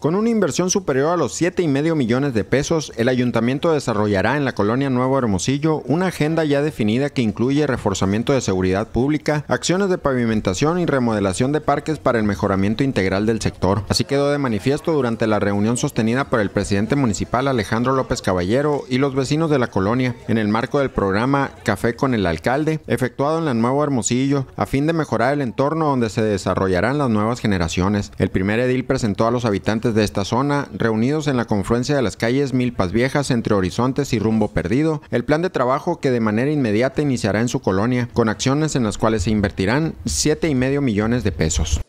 Con una inversión superior a los 7,5 millones de pesos, el ayuntamiento desarrollará en la colonia Nuevo Hermosillo una agenda ya definida que incluye reforzamiento de seguridad pública, acciones de pavimentación y remodelación de parques para el mejoramiento integral del sector. Así quedó de manifiesto durante la reunión sostenida por el presidente municipal Alejandro López Caballero y los vecinos de la colonia, en el marco del programa Café con el Alcalde, efectuado en la Nuevo Hermosillo, a fin de mejorar el entorno donde se desarrollarán las nuevas generaciones. El primer edil presentó a los habitantes de esta zona, reunidos en la confluencia de las calles Milpas Viejas entre Horizontes y Rumbo Perdido, el plan de trabajo que de manera inmediata iniciará en su colonia, con acciones en las cuales se invertirán 7,5 millones de pesos.